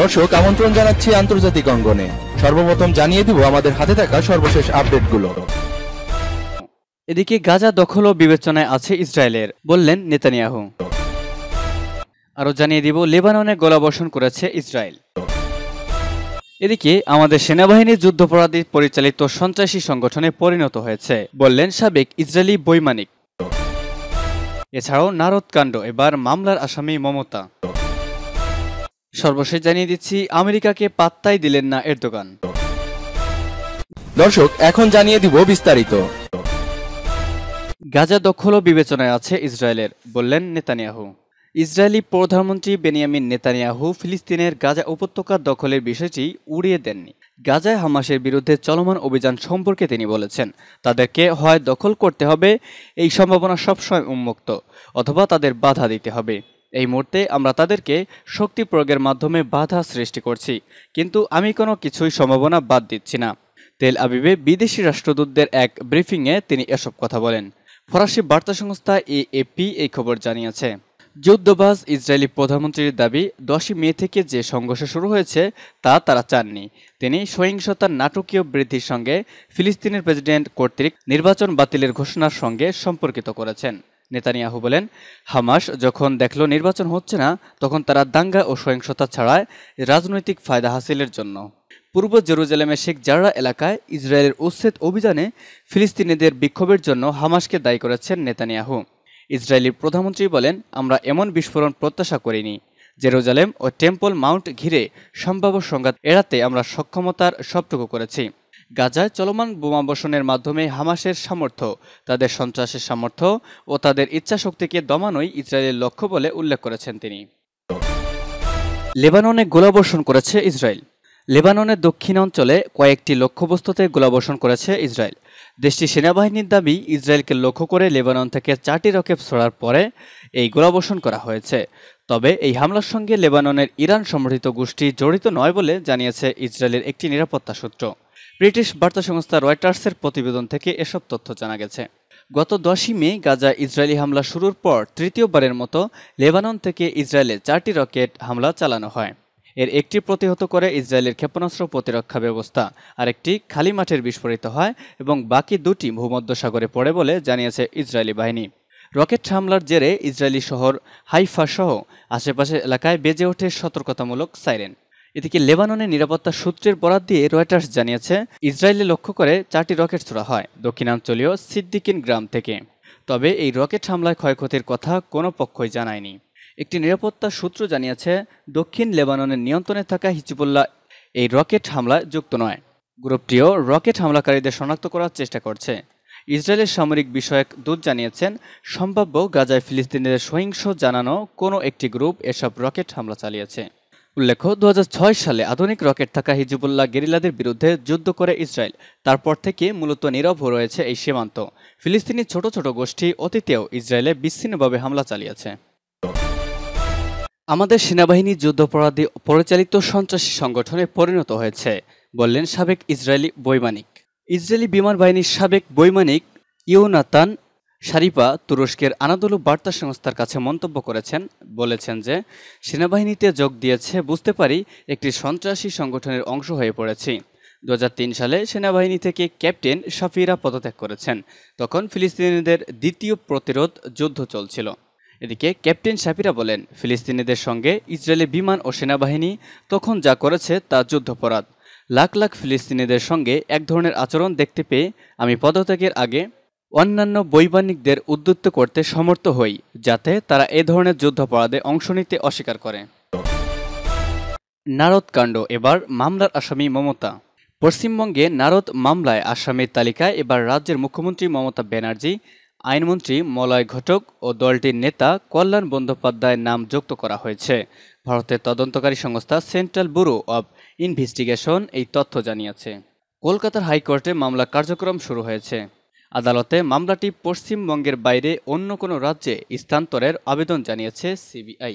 দর্শক আমন্ত্রণ জানাচ্ছি আন্তর্জাতিক অঙ্গনে সর্বপ্রথম জানিয়ে দিব আমাদের হাতে থাকা সর্বশেষ আপডেটগুলো এদিকে গাজা দখল ও বিবেচনায় আছে ইসরায়েলের বললেন নেতানিয়াহু আরও জানিয়ে দিব লেবাননে গোলাবর্ষণ করেছে ইসরায়েল এদিকে আমাদের সেনাবাহিনী যুদ্ধাপরাধী পরিচালিত সন্ত্রাসী সংগঠনে পরিণত হয়েছে বললেন সাবেক ইসরায়েলি বৈমানিক এছাড়াও নারদকাণ্ড এবার মামলার আসামি মমতা সর্বশেষ জানিয়ে দিচ্ছি আমেরিকাকে পাত্তাই দিলেন না এরদোগান দর্শক এখন জানিয়ে দিব বিস্তারিত গাজা দখল বিবেচনায় আছে ইসরায়েলের বললেন নেতানিয়াহু ইসরায়েলি প্রধানমন্ত্রী বেনিয়ামিন নেতানিয়াহু ফিলিস্তিনের গাজা উপত্যকা দখলের বিষয়টি উড়িয়ে দেননি গাজায় হামাসের বিরুদ্ধে চলমান অভিযান সম্পর্কে তিনি বলেছেন তাদেরকে হয় দখল করতে হবে এই সম্ভাবনা সবসময় উন্মুক্ত অথবা তাদের বাধা দিতে হবে এই মুহূর্তে আমরা তাদেরকে শক্তি প্রয়োগের মাধ্যমে বাধা সৃষ্টি করছি কিন্তু আমি কোনো কিছুই সম্ভাবনা বাদ দিচ্ছি না তেল আবিবে বিদেশি রাষ্ট্রদূতদের এক ব্রিফিংয়ে তিনি এসব কথা বলেন ফরাসি বার্তা সংস্থা এএপি এই খবর জানিয়েছে যুদ্ধবাজ ইসরায়েলি প্রধানমন্ত্রীর দাবি দশই মে থেকে যে সংঘর্ষ শুরু হয়েছে তা তারা চাননি তিনি সহিংসতার নাটকীয় বৃদ্ধির সঙ্গে ফিলিস্তিনের প্রেসিডেন্ট কর্তৃক নির্বাচন বাতিলের ঘোষণার সঙ্গে সম্পর্কিত করেছেন নেতানিয়াহু বলেন হামাস যখন দেখল নির্বাচন হচ্ছে না তখন তারা দাঙ্গা ও সহিংসতা ছাড়ায় রাজনৈতিক ফায়দা হাসিলের জন্য পূর্ব জেরুজালেমে শেখ জাররা এলাকায় ইসরায়েলের উচ্ছেদ অভিযানে ফিলিস্তিনিদের বিক্ষোভের জন্য হামাসকে দায়ী করেছেন নেতানিয়াহু ইসরায়েলের প্রধানমন্ত্রী বলেন আমরা এমন বিস্ফোরণ প্রত্যাশা করিনি জেরুজালেম ও টেম্পল মাউন্ট ঘিরে সম্ভাব্য সংঘাত এড়াতে আমরা সক্ষমতার সবটুকু করেছি গাজায় চলমান বোমাবর্ষণের মাধ্যমে হামাসের সামর্থ্য তাদের সন্ত্রাসের সামর্থ্য ও তাদের ইচ্ছাশক্তিকে দমানোই ইসরায়েলের লক্ষ্য বলে উল্লেখ করেছেন তিনি লেবাননে গোলাবর্ষণ করেছে ইসরায়েল লেবাননের দক্ষিণাঞ্চলে কয়েকটি লক্ষ্যবস্তুতে গোলাবর্ষণ করেছে ইসরায়েল দেশটির সেনাবাহিনীর দাবি ইসরায়েলকে লক্ষ্য করে লেবানন থেকে চারটি রকেট ছড়ার পরে এই গোলাবর্ষণ করা হয়েছে তবে এই হামলার সঙ্গে লেবাননের ইরান সমর্থিত গোষ্ঠী জড়িত নয় বলে জানিয়েছে ইসরায়েলের একটি নিরাপত্তা সূত্র ব্রিটিশ বার্তা সংস্থা রয়টার্সের প্রতিবেদন থেকে এসব তথ্য জানা গেছে গত দশই মে গাজা ইসরায়েলি হামলা শুরুর পর তৃতীয়বারের মতো লেবানন থেকে ইসরায়েলে চারটি রকেট হামলা চালানো হয় এর একটি প্রতিহত করে ইসরায়েলের ক্ষেপণাস্ত্র প্রতিরক্ষা ব্যবস্থা আরেকটি খালি মাঠের বিস্ফোরিত হয় এবং বাকি দুটি ভূমধ্যসাগরে পড়ে বলে জানিয়েছে ইসরায়েলি বাহিনী রকেট হামলার জেরে ইসরায়েলি শহর হাইফা সহ আশেপাশের এলাকায় বেজে ওঠে সতর্কতামূলক সাইরেন এদিকে লেবাননের নিরাপত্তা সূত্রের বরাদ দিয়ে রয়টার্স জানিয়েছে ইসরায়েলে লক্ষ্য করে চারটি রকেট ছোড়া হয় দক্ষিণাঞ্চলীয় সিদ্দিকিন গ্রাম থেকে তবে এই রকেট হামলায় ক্ষয়ক্ষতির কথা কোনো পক্ষই জানায়নি একটি নিরাপত্তা সূত্র জানিয়েছে দক্ষিণ লেবাননের নিয়ন্ত্রণে থাকা হিজিবুল্লাহ এই রকেট হামলায় যুক্ত নয় গ্রুপটিও রকেট হামলাকারীদের শনাক্ত করার চেষ্টা করছে ইসরায়েলের সামরিক বিষয়ক দূত জানিয়েছেন সম্ভাব্য গাজায় ফিলিস্তিনিদের সহিংস জানানো কোনো একটি গ্রুপ এসব রকেট হামলা চালিয়েছে উল্লেখ্য দু সালে আধুনিক রকেট থাকা হিজিবুল্লাহ গেরিলাদের বিরুদ্ধে যুদ্ধ করে ইসরায়েল তারপর থেকে মূলত নীরব রয়েছে এই সীমান্ত ফিলিস্তিনি ছোট ছোট গোষ্ঠী অতীতেও ইসরায়েলে বিচ্ছিন্নভাবে হামলা চালিয়েছে আমাদের সেনাবাহিনী যুদ্ধাপরাধী পরিচালিত সন্ত্রাসী সংগঠনে পরিণত হয়েছে বললেন সাবেক ইসরায়েলি বৈমানিক ইসরায়েলি বিমান বাহিনীর সাবেক বৈমানিক ইউনাতান শারিপা তুরস্কের আনাদলু বার্তা সংস্থার কাছে মন্তব্য করেছেন বলেছেন যে সেনাবাহিনীতে যোগ দিয়েছে বুঝতে পারি একটি সন্ত্রাসী সংগঠনের অংশ হয়ে পড়েছি দু সালে সেনাবাহিনী থেকে ক্যাপ্টেন সাফিরা পদত্যাগ করেছেন তখন ফিলিস্তিনিদের দ্বিতীয় প্রতিরোধ যুদ্ধ চলছিল এদিকে ক্যাপ্টেন সাপিরা বলেন ফিলিস্তিনিদের সঙ্গে ইসরায়েলি বিমান ও সেনাবাহিনী তখন যা করেছে তা যুদ্ধাপরাধ লাখ লাখ ফিলিস্তিনিদের সঙ্গে এক ধরনের আচরণ দেখতে পেয়ে আমি পদত্যাগের আগে অন্যান্য বৈমানিকদের উদ্যুক্ত করতে সমর্থ হই যাতে তারা এ ধরনের যুদ্ধাপরাধে অংশ নিতে অস্বীকার করে নারদ কাণ্ড এবার মামলার আসামি মমতা পশ্চিমবঙ্গে নারদ মামলায় আসামির তালিকায় এবার রাজ্যের মুখ্যমন্ত্রী মমতা ব্যানার্জি আইনমন্ত্রী মলয় ঘটক ও দলটির নেতা কল্যাণ বন্দ্যোপাধ্যায়ের নাম যুক্ত করা হয়েছে ভারতের তদন্তকারী সংস্থা সেন্ট্রাল ব্যুরো অব ইনভেস্টিগেশন এই তথ্য জানিয়েছে কলকাতার হাইকোর্টে মামলা কার্যক্রম শুরু হয়েছে আদালতে মামলাটি পশ্চিমবঙ্গের বাইরে অন্য কোনো রাজ্যে স্থানান্তরের আবেদন জানিয়েছে সিবিআই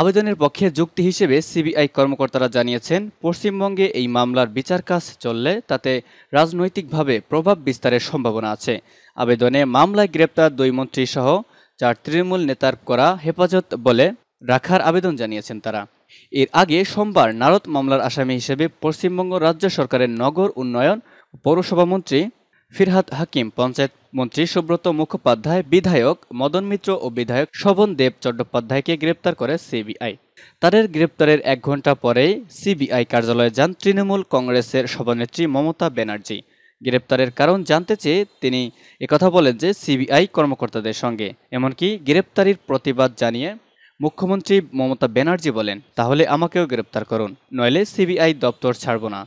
আবেদনের পক্ষে যুক্তি হিসেবে সিবিআই কর্মকর্তারা জানিয়েছেন পশ্চিমবঙ্গে এই মামলার বিচার কাজ চললে তাতে রাজনৈতিকভাবে প্রভাব বিস্তারের সম্ভাবনা আছে আবেদনে মামলায় গ্রেপ্তার দুই মন্ত্রী সহ চার তৃণমূল নেতার করা হেফাজত বলে রাখার আবেদন জানিয়েছেন তারা এর আগে সোমবার নারদ মামলার আসামি হিসেবে পশ্চিমবঙ্গ রাজ্য সরকারের নগর উন্নয়ন পৌরসভা মন্ত্রী ফিরহাদ হাকিম পঞ্চায়েত মন্ত্রী সুব্রত মুখোপাধ্যায় বিধায়ক মদন মিত্র ও বিধায়ক শোভন দেব চট্টোপাধ্যায়কে গ্রেপ্তার করে সিবিআই তাদের গ্রেপ্তারের এক ঘন্টা পরেই সিবিআই কার্যালয়ে যান তৃণমূল কংগ্রেসের সভানেত্রী মমতা ব্যানার্জি গ্রেপ্তারের কারণ জানতে চেয়ে তিনি একথা বলেন যে সিবিআই কর্মকর্তাদের সঙ্গে এমনকি গ্রেপ্তারির প্রতিবাদ জানিয়ে মুখ্যমন্ত্রী মমতা ব্যানার্জি বলেন তাহলে আমাকেও গ্রেপ্তার করুন নইলে সিবিআই দপ্তর ছাড়ব না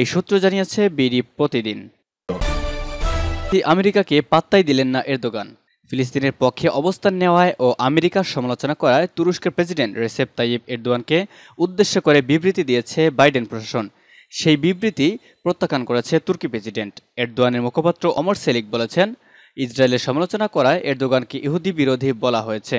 এই সূত্র জানিয়েছে বিডি প্রতিদিন আমেরিকাকে পাত্তাই দিলেন না এরদোগান ফিলিস্তিনের পক্ষে অবস্থান নেওয়ায় ও আমেরিকার সমালোচনা করায় তুরস্কের প্রেসিডেন্ট রেসেপ তাইয়েব এরদোয়ানকে উদ্দেশ্য করে বিবৃতি দিয়েছে বাইডেন প্রশাসন সেই বিবৃতি প্রত্যাখ্যান করেছে তুর্কি প্রেসিডেন্ট এরদোয়ানের মুখপাত্র অমর সেলিক বলেছেন ইসরায়েলের সমালোচনা করায় এরদোগানকে ইহুদি বিরোধী বলা হয়েছে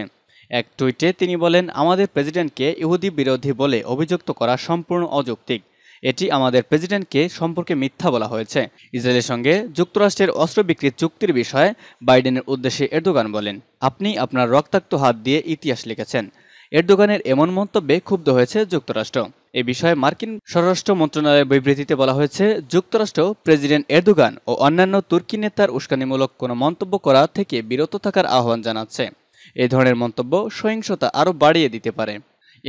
এক টুইটে তিনি বলেন আমাদের প্রেসিডেন্টকে ইহুদি বিরোধী বলে অভিযুক্ত করা সম্পূর্ণ অযৌক্তিক এটি আমাদের প্রেসিডেন্টকে সম্পর্কে মিথ্যা বলা হয়েছে ইসরায়েলের সঙ্গে যুক্তরাষ্ট্রের অস্ত্র বিক্রির চুক্তির বিষয়ে বাইডেনের উদ্দেশ্যে এরদোগান বলেন আপনি আপনার রক্তাক্ত হাত দিয়ে ইতিহাস লিখেছেন এরদোগানের এমন মন্তব্যে ক্ষুব্ধ হয়েছে যুক্তরাষ্ট্র এ বিষয়ে মার্কিন স্বরাষ্ট্র মন্ত্রণালয়ের বিবৃতিতে বলা হয়েছে যুক্তরাষ্ট্র প্রেসিডেন্ট এরদোগান ও অন্যান্য তুর্কি নেতার উস্কানিমূলক কোনো মন্তব্য করা থেকে বিরত থাকার আহ্বান জানাচ্ছে এ ধরনের মন্তব্য সহিংসতা আরও বাড়িয়ে দিতে পারে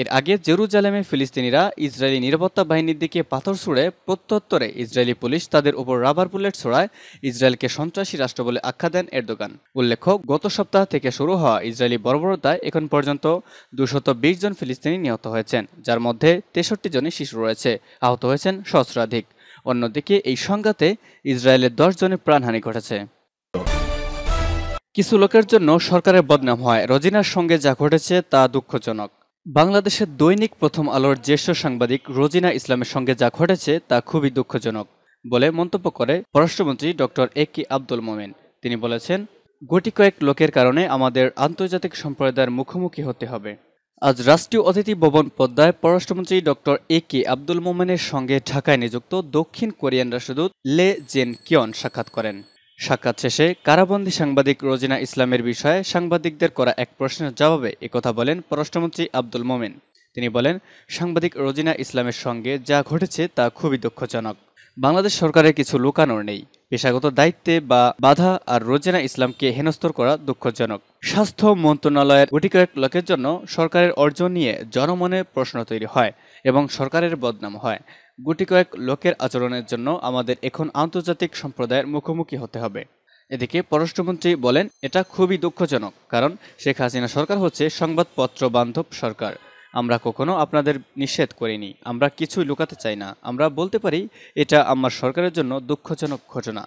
এর আগে জেরুজালেমে ফিলিস্তিনিরা ইসরায়েলি নিরাপত্তা বাহিনীর দিকে পাথর ছুড়ে প্রত্যুত্তরে ইসরায়েলি পুলিশ তাদের উপর রাবার বুলেট ছোড়ায় ইসরায়েলকে সন্ত্রাসী রাষ্ট্র বলে আখ্যা দেন এরদোগান উল্লেখ্য গত সপ্তাহ থেকে শুরু হওয়া ইসরায়েলি বর্বরতায় এখন পর্যন্ত দুশত বিশ জন ফিলিস্তিনি নিহত হয়েছেন যার মধ্যে তেষট্টি জনই শিশু রয়েছে আহত হয়েছেন সহস্রাধিক অন্যদিকে এই সংঘাতে ইসরায়েলের দশ জনের প্রাণহানি ঘটেছে কিছু লোকের জন্য সরকারের বদনাম হয় রজিনার সঙ্গে যা ঘটেছে তা দুঃখজনক বাংলাদেশের দৈনিক প্রথম আলোর জ্যেষ্ঠ সাংবাদিক রোজিনা ইসলামের সঙ্গে যা ঘটেছে তা খুবই দুঃখজনক বলে মন্তব্য করে পররাষ্ট্রমন্ত্রী ডক্টর এ কে আব্দুল মোমেন তিনি বলেছেন গুটি কয়েক লোকের কারণে আমাদের আন্তর্জাতিক সম্প্রদায়ের মুখোমুখি হতে হবে আজ রাষ্ট্রীয় অতিথি ভবন পদ্মায় পররাষ্ট্রমন্ত্রী ডক্টর এ কে আব্দুল মোমেনের সঙ্গে ঢাকায় নিযুক্ত দক্ষিণ কোরিয়ান রাষ্ট্রদূত লে জেন কিয়ন সাক্ষাৎ করেন সাক্ষাৎ শেষে কারাবন্দী সাংবাদিক রোজিনা ইসলামের বিষয়ে সাংবাদিকদের করা এক প্রশ্নের জবাবে একথা বলেন পররাষ্ট্রমন্ত্রী আব্দুল মোমেন তিনি বলেন সাংবাদিক রোজিনা ইসলামের সঙ্গে যা ঘটেছে তা খুবই দুঃখজনক বাংলাদেশ সরকারের কিছু লুকানোর নেই পেশাগত দায়িত্বে বা বাধা আর রোজেনা ইসলামকে হেনস্থর করা দুঃখজনক স্বাস্থ্য মন্ত্রণালয়ের গুটি কয়েক লোকের জন্য সরকারের অর্জন নিয়ে জনমনে প্রশ্ন তৈরি হয় এবং সরকারের বদনাম হয় গুটি কয়েক লোকের আচরণের জন্য আমাদের এখন আন্তর্জাতিক সম্প্রদায়ের মুখোমুখি হতে হবে এদিকে পররাষ্ট্রমন্ত্রী বলেন এটা খুবই দুঃখজনক কারণ শেখ হাসিনা সরকার হচ্ছে সংবাদপত্র বান্ধব সরকার আমরা কখনো আপনাদের নিষেধ করিনি আমরা কিছুই লুকাতে চাই না আমরা বলতে পারি এটা আমার সরকারের জন্য দুঃখজনক ঘটনা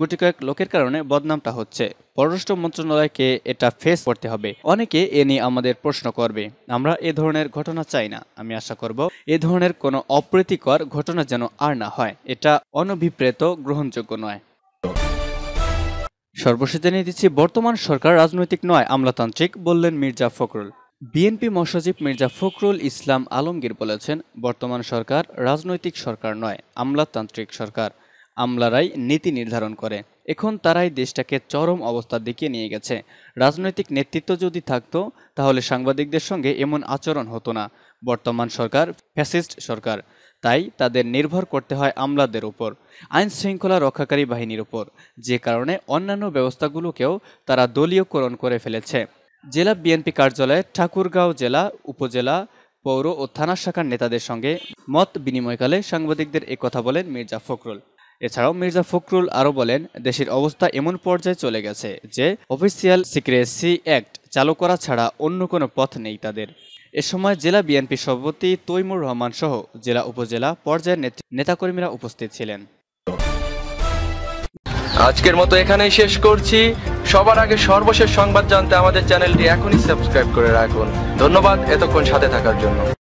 গুটি কয়েক লোকের কারণে বদনামটা হচ্ছে পররাষ্ট্র মন্ত্রণালয়কে এটা ফেস করতে হবে অনেকে এ নিয়ে আমাদের প্রশ্ন করবে আমরা এ ধরনের ঘটনা চাই না আমি আশা করব এ ধরনের কোনো অপ্রীতিকর ঘটনা যেন আর না হয় এটা অনভিপ্রেত গ্রহণযোগ্য নয় সর্বশেষ জানিয়ে দিচ্ছি বর্তমান সরকার রাজনৈতিক নয় আমলাতান্ত্রিক বললেন মির্জা ফখরুল বিএনপি মহাসচিব মির্জা ফখরুল ইসলাম আলমগীর বলেছেন বর্তমান সরকার রাজনৈতিক সরকার নয় আমলাতান্ত্রিক সরকার আমলারাই নীতি নির্ধারণ করে এখন তারাই দেশটাকে চরম অবস্থার দিকে নিয়ে গেছে রাজনৈতিক নেতৃত্ব যদি থাকতো তাহলে সাংবাদিকদের সঙ্গে এমন আচরণ হতো না বর্তমান সরকার ফ্যাসিস্ট সরকার তাই তাদের নির্ভর করতে হয় আমলাদের উপর আইন শৃঙ্খলা রক্ষাকারী বাহিনীর উপর যে কারণে অন্যান্য ব্যবস্থাগুলোকেও তারা দলীয়করণ করে ফেলেছে জেলা বিএনপি কার্যালয়ে ঠাকুরগাঁও জেলা উপজেলা পৌর ও থানা শাখার নেতাদের সঙ্গে মত বিনিময়কালে সাংবাদিকদের কথা বলেন মির্জা ফখরুল এছাড়াও মির্জা ফখরুল আরও বলেন দেশের অবস্থা এমন পর্যায়ে চলে গেছে যে অফিসিয়াল সিক্রেসি অ্যাক্ট চালু করা ছাড়া অন্য কোনো পথ নেই তাদের এ সময় জেলা বিএনপি সভাপতি তৈমুর রহমান সহ জেলা উপজেলা পর্যায়ের নেতাকর্মীরা উপস্থিত ছিলেন আজকের মতো এখানেই শেষ করছি সবার আগে সর্বশেষ সংবাদ জানতে আমাদের চ্যানেলটি এখনই সাবস্ক্রাইব করে রাখুন ধন্যবাদ এতক্ষণ সাথে থাকার জন্য